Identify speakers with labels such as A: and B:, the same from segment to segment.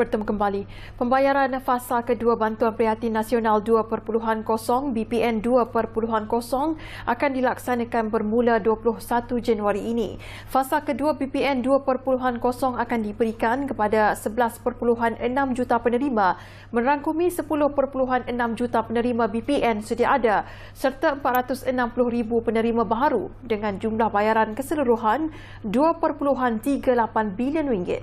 A: bertemu kembali. Pembayaran fasa kedua Bantuan Prihatin Nasional 2.0 BPN 2.0 akan dilaksanakan bermula 21 Januari ini. Fasa kedua BPN 2.0 akan diberikan kepada 11.6 juta penerima merangkumi 10.6 juta penerima BPN sedia ada serta 460,000 penerima baru dengan jumlah bayaran keseluruhan 2.38 bilion ringgit.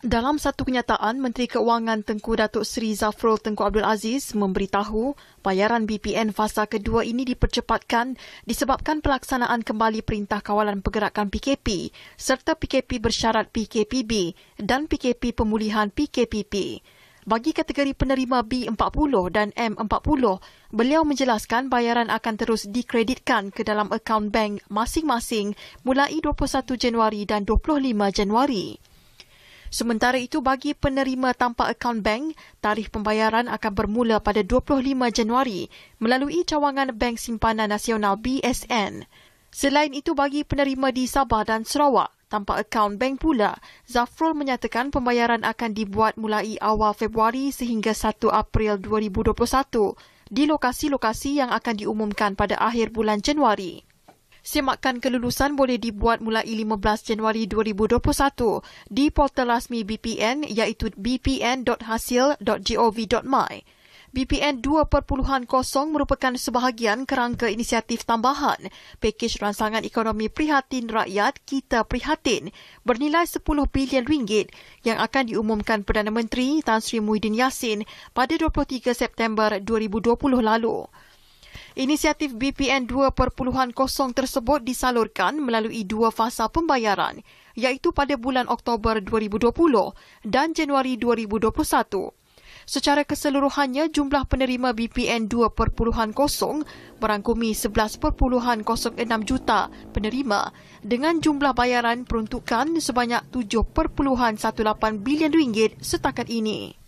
A: Dalam satu kenyataan, Menteri Keuangan Tengku Datuk Seri Zafrul Tengku Abdul Aziz memberitahu bayaran BPN fasa kedua ini dipercepatkan disebabkan pelaksanaan kembali Perintah Kawalan Pergerakan PKP serta PKP bersyarat PKPB dan PKP Pemulihan PKPP. Bagi kategori penerima B40 dan M40, beliau menjelaskan bayaran akan terus dikreditkan ke dalam akaun bank masing-masing mulai 21 Januari dan 25 Januari. Sementara itu, bagi penerima tanpa akaun bank, tarikh pembayaran akan bermula pada 25 Januari melalui cawangan Bank Simpanan Nasional BSN. Selain itu, bagi penerima di Sabah dan Sarawak, tanpa akaun bank pula, Zafrul menyatakan pembayaran akan dibuat mulai awal Februari sehingga 1 April 2021 di lokasi-lokasi yang akan diumumkan pada akhir bulan Januari. Semakan kelulusan boleh dibuat mulai 15 Januari 2021 di portal rasmi BPN iaitu bpn.hasil.gov.my. BPN 2.0 merupakan sebahagian kerangka inisiatif tambahan Pakej Ransangan Ekonomi Prihatin Rakyat Kita Prihatin bernilai RM10 bilion yang akan diumumkan Perdana Menteri Tan Sri Muhyiddin Yassin pada 23 September 2020 lalu. Inisiatif BPN 2.0 tersebut disalurkan melalui dua fasa pembayaran iaitu pada bulan Oktober 2020 dan Januari 2021. Secara keseluruhannya, jumlah penerima BPN 2.0 merangkumi 11.06 juta penerima dengan jumlah bayaran peruntukan sebanyak 7.18 bilion ringgit setakat ini.